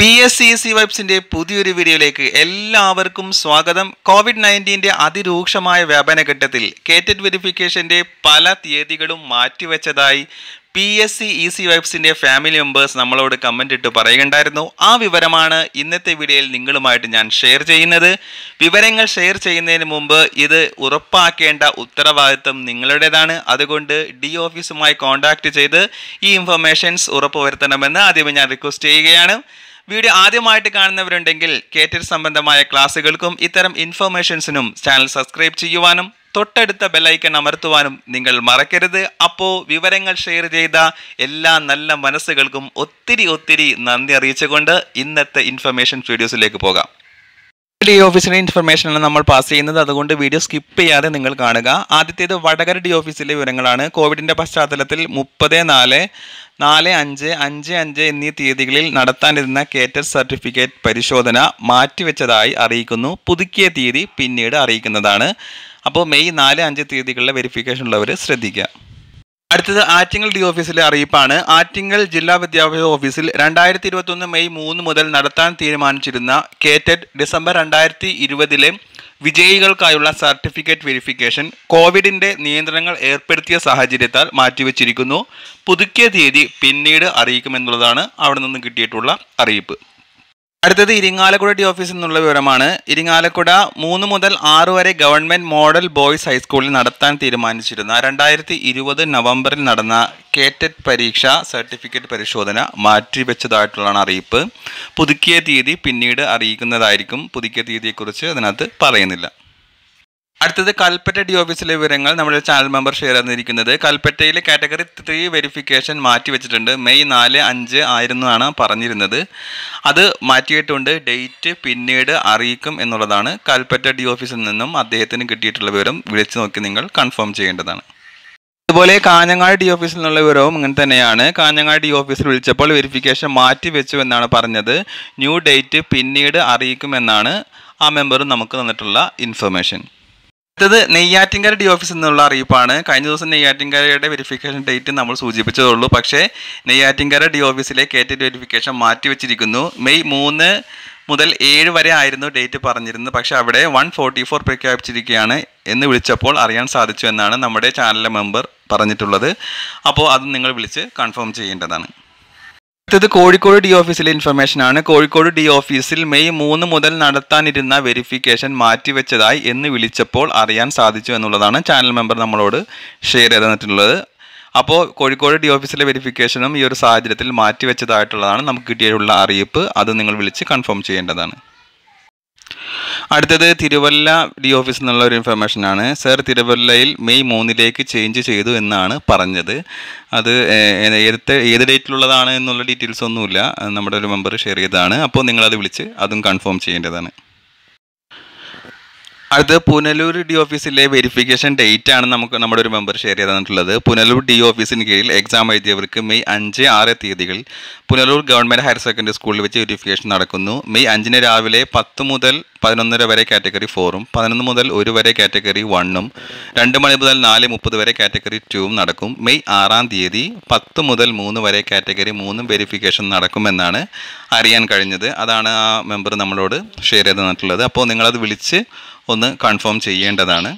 P S C C വൈബ്സിന്റെ പുതിയൊരു വീഡിയോയിലേക്ക് എല്ലാവർക്കും സ്വാഗതം കോവിഡ് നയൻറ്റീൻ്റെ അതിരൂക്ഷമായ വ്യാപനഘട്ടത്തിൽ കേറ്റഡ് വെരിഫിക്കേഷന്റെ പല തീയതികളും മാറ്റിവെച്ചതായി P S C E C വൈബ്സിൻ്റെ ഫാമിലി മെമ്പേഴ്സ് നമ്മളോട് കമൻ്റ് ഇട്ട് പറയുകയുണ്ടായിരുന്നു ആ വിവരമാണ് ഇന്നത്തെ വീഡിയോയിൽ നിങ്ങളുമായിട്ട് ഞാൻ ഷെയർ ചെയ്യുന്നത് വിവരങ്ങൾ ഷെയർ ചെയ്യുന്നതിന് മുമ്പ് ഇത് ഉറപ്പാക്കേണ്ട ഉത്തരവാദിത്വം നിങ്ങളുടേതാണ് അതുകൊണ്ട് ഡി ഓഫീസുമായി കോൺടാക്റ്റ് ചെയ്ത് ഈ ഇൻഫർമേഷൻസ് ഉറപ്പുവരുത്തണമെന്ന് ആദ്യമേ ഞാൻ റിക്വസ്റ്റ് ചെയ്യുകയാണ് വീഡിയോ ആദ്യമായിട്ട് കാണുന്നവരുണ്ടെങ്കിൽ കേറ്റർ സംബന്ധമായ ക്ലാസ്സുകൾക്കും ഇത്തരം ഇൻഫർമേഷൻസിനും ചാനൽ സബ്സ്ക്രൈബ് ചെയ്യുവാനും തൊട്ടടുത്ത ബെല്ലൈക്കൺ അമർത്തുവാനും നിങ്ങൾ മറക്കരുത് അപ്പോൾ വിവരങ്ങൾ ഷെയർ ചെയ്ത എല്ലാ നല്ല മനസ്സുകൾക്കും ഒത്തിരി ഒത്തിരി നന്ദി അറിയിച്ചുകൊണ്ട് ഇന്നത്തെ ഇൻഫർമേഷൻ വീഡിയോസിലേക്ക് പോകാം ഡി ഓഫീസിലെ ഇൻഫർമേഷനാണ് നമ്മൾ പാസ് ചെയ്യുന്നത് അതുകൊണ്ട് വീഡിയോ സ്കിപ്പ് ചെയ്യാതെ നിങ്ങൾ കാണുക ആദ്യത്തേത് വടകര ഡി ഓഫീസിലെ വിവരങ്ങളാണ് കോവിഡിൻ്റെ പശ്ചാത്തലത്തിൽ മുപ്പത് നാല് നാല് അഞ്ച് അഞ്ച് അഞ്ച് എന്നീ തീയതികളിൽ നടത്താനിരുന്ന കേറ്റർ സർട്ടിഫിക്കറ്റ് പരിശോധന മാറ്റിവെച്ചതായി അറിയിക്കുന്നു പുതുക്കിയ തീയതി പിന്നീട് അറിയിക്കുന്നതാണ് അപ്പോൾ മെയ് നാല് അഞ്ച് തീയതികളിലെ വെരിഫിക്കേഷൻ ഉള്ളവർ ശ്രദ്ധിക്കുക അടുത്തത് ആറ്റിങ്ങൽ ഡി ഓഫീസിലെ അറിയിപ്പാണ് ആറ്റിങ്ങൽ ജില്ലാ വിദ്യാഭ്യാസ ഓഫീസിൽ രണ്ടായിരത്തി ഇരുപത്തൊന്ന് മെയ് മൂന്ന് മുതൽ നടത്താൻ തീരുമാനിച്ചിരുന്ന കേറ്റഡ് ഡിസംബർ രണ്ടായിരത്തി ഇരുപതിലെ വിജയികൾക്കായുള്ള സർട്ടിഫിക്കറ്റ് വെരിഫിക്കേഷൻ കോവിഡിന്റെ നിയന്ത്രണങ്ങൾ ഏർപ്പെടുത്തിയ സാഹചര്യത്താൽ മാറ്റിവെച്ചിരിക്കുന്നു പുതുക്കിയ തീയതി പിന്നീട് അറിയിക്കുമെന്നുള്ളതാണ് അവിടെ നിന്ന് കിട്ടിയിട്ടുള്ള അറിയിപ്പ് അടുത്തത് ഇരിങ്ങാലക്കുട ടി ഓഫീസിൽ നിന്നുള്ള വിവരമാണ് ഇരിങ്ങാലക്കുട മൂന്ന് മുതൽ ആറ് വരെ ഗവൺമെന്റ് മോഡൽ ബോയ്സ് ഹൈസ്കൂളിൽ നടത്താൻ തീരുമാനിച്ചിരുന്ന രണ്ടായിരത്തി ഇരുപത് നവംബറിൽ നടന്ന കേറ്ററ്റ് പരീക്ഷ സർട്ടിഫിക്കറ്റ് പരിശോധന മാറ്റിവെച്ചതായിട്ടുള്ളതാണ് അറിയിപ്പ് പുതുക്കിയ തീയതി പിന്നീട് അറിയിക്കുന്നതായിരിക്കും പുതുക്കിയ തീയതിയെക്കുറിച്ച് അതിനകത്ത് പറയുന്നില്ല അടുത്തത് കൽപ്പറ്റ ഡി ഓഫീസിലെ വിവരങ്ങൾ നമ്മുടെ ചാനൽ മെമ്പർ ഷെയർ ചെയ്തിരിക്കുന്നത് കൽപ്പറ്റയിൽ കാറ്റഗറി ത്രീ വെരിഫിക്കേഷൻ മാറ്റി വെച്ചിട്ടുണ്ട് മെയ് നാല് അഞ്ച് ആയിരുന്നു ആണ് പറഞ്ഞിരുന്നത് അത് മാറ്റിയിട്ടുണ്ട് ഡേറ്റ് പിന്നീട് അറിയിക്കും എന്നുള്ളതാണ് കൽപ്പറ്റ ഡി ഓഫീസിൽ നിന്നും അദ്ദേഹത്തിന് കിട്ടിയിട്ടുള്ള വിവരം വിളിച്ചു നോക്കി നിങ്ങൾ കൺഫേം ചെയ്യേണ്ടതാണ് അതുപോലെ കാഞ്ഞങ്ങാട് ഡി ഓഫീസിൽ നിന്നുള്ള വിവരവും ഇങ്ങനെ തന്നെയാണ് കാഞ്ഞങ്ങാട് ഡി ഓഫീസിൽ വിളിച്ചപ്പോൾ വെരിഫിക്കേഷൻ മാറ്റി വെച്ചു എന്നാണ് പറഞ്ഞത് ന്യൂ ഡേറ്റ് പിന്നീട് അറിയിക്കുമെന്നാണ് ആ മെമ്പർ നമുക്ക് തന്നിട്ടുള്ള ഇൻഫർമേഷൻ അടുത്തത് നെയ്യാറ്റിൻകര ഡി ഓഫീസിൽ നിന്നുള്ള അറിയിപ്പാണ് കഴിഞ്ഞ ദിവസം നെയ്യാറ്റിൻകരയുടെ വെരിഫിക്കേഷൻ ഡേറ്റ് നമ്മൾ സൂചിപ്പിച്ചതുള്ളൂ പക്ഷേ നെയ്യാറ്റിൻകര ഡി ഓഫീസിലെ കേറ്റഡ് വെരിഫിക്കേഷൻ മാറ്റിവെച്ചിരിക്കുന്നു മെയ് മൂന്ന് മുതൽ ഏഴ് വരെ ആയിരുന്നു ഡേറ്റ് പറഞ്ഞിരുന്നത് പക്ഷെ അവിടെ വൺ ഫോർട്ടി ഫോർ പ്രഖ്യാപിച്ചിരിക്കുകയാണ് എന്ന് വിളിച്ചപ്പോൾ അറിയാൻ സാധിച്ചു എന്നാണ് നമ്മുടെ ചാനലിലെ മെമ്പർ പറഞ്ഞിട്ടുള്ളത് അപ്പോൾ അത് നിങ്ങൾ വിളിച്ച് കൺഫേം ചെയ്യേണ്ടതാണ് അടുത്തത് കോഴിക്കോട് ഡി ഓഫീസിലെ ഇൻഫർമേഷൻ ആണ് കോഴിക്കോട് ഡി ഓഫീസിൽ മെയ് മൂന്ന് മുതൽ നടത്താനിരുന്ന വെരിഫിക്കേഷൻ മാറ്റിവെച്ചതായി എന്ന് വിളിച്ചപ്പോൾ അറിയാൻ സാധിച്ചു എന്നുള്ളതാണ് ചാനൽ മെമ്പർ നമ്മളോട് ഷെയർ ചെയ്ത് തന്നിട്ടുള്ളത് അപ്പോൾ കോഴിക്കോട് ഡി ഓഫീസിലെ വെരിഫിക്കേഷനും ഈ ഒരു സാഹചര്യത്തിൽ മാറ്റിവെച്ചതായിട്ടുള്ളതാണ് നമുക്ക് കിട്ടിയിട്ടുള്ള അറിയിപ്പ് അത് നിങ്ങൾ വിളിച്ച് കൺഫേം ചെയ്യേണ്ടതാണ് അടുത്തത് തിരുവല്ല ഡി ഓഫീസിൽ നിന്നുള്ള ഒരു ഇൻഫർമേഷൻ ആണ് സർ തിരുവല്ലയിൽ മെയ് മൂന്നിലേക്ക് ചേഞ്ച് ചെയ്തു എന്നാണ് പറഞ്ഞത് അത് ഏത് ഏത് ഡേറ്റിലുള്ളതാണ് എന്നുള്ള ഡീറ്റെയിൽസ് ഒന്നുമില്ല നമ്മുടെ ഒരു മെമ്പർ ഷെയർ ചെയ്തതാണ് അപ്പോൾ നിങ്ങളത് വിളിച്ച് അതും കൺഫേം ചെയ്യേണ്ടതാണ് അത് പുനലൂർ ഡി ഓഫീസിലെ വെരിഫിക്കേഷൻ ഡേറ്റ് ആണ് നമുക്ക് നമ്മുടെ ഒരു മെമ്പർ ഷെയർ ചെയ്തിട്ടുള്ളത് പുനലൂർ ഡി ഓഫീസിന് കീഴിൽ എക്സാം എഴുതിയവർക്ക് മെയ് അഞ്ച് ആറ് തീയതികളിൽ പുനലൂർ ഗവൺമെൻറ് ഹയർ സെക്കൻഡറി സ്കൂളിൽ വെച്ച് വെരിഫിക്കേഷൻ നടക്കുന്നു മെയ് അഞ്ചിന് രാവിലെ പത്ത് മുതൽ പതിനൊന്നര വരെ കാറ്റഗറി ഫോറും പതിനൊന്ന് മുതൽ ഒരു വരെ കാറ്റഗറി വണ്ണും രണ്ട് മണി മുതൽ നാല് മുപ്പത് വരെ കാറ്റഗറി ടൂവും നടക്കും മെയ് ആറാം തീയതി പത്ത് മുതൽ മൂന്ന് വരെ കാറ്റഗറി മൂന്നും വെരിഫിക്കേഷൻ നടക്കുമെന്നാണ് അറിയാൻ കഴിഞ്ഞത് അതാണ് ആ മെമ്പർ നമ്മളോട് ഷെയർ ചെയ്ത് തന്നിട്ടുള്ളത് അപ്പോൾ നിങ്ങളത് വിളിച്ച് ഒന്ന് കൺഫേം ചെയ്യേണ്ടതാണ്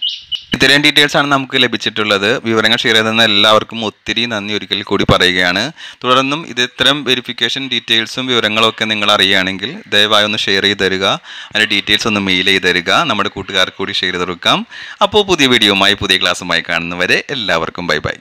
ഇത്രയും ഡീറ്റെയിൽസ് ആണ് നമുക്ക് ലഭിച്ചിട്ടുള്ളത് വിവരങ്ങൾ ഷെയർ ചെയ്തെന്ന എല്ലാവർക്കും ഒത്തിരി നന്ദി ഒരിക്കൽ കൂടി പറയുകയാണ് തുടർന്നും ഇത് ഇത്തരം വെരിഫിക്കേഷൻ ഡീറ്റെയിൽസും വിവരങ്ങളും ഒക്കെ നിങ്ങൾ അറിയുകയാണെങ്കിൽ ദയവായി ഒന്ന് ഷെയർ ചെയ്ത് തരിക അതിൻ്റെ ഡീറ്റെയിൽസ് ഒന്ന് മെയിൽ ചെയ്ത് തരിക നമ്മുടെ കൂട്ടുകാർക്ക് കൂടി ഷെയർ ചെയ്ത് കൊടുക്കാം അപ്പോൾ പുതിയ വീഡിയോമായി പുതിയ ക്ലാസ്സുമായി കാണുന്നവരെ എല്ലാവർക്കും ബൈ ബൈ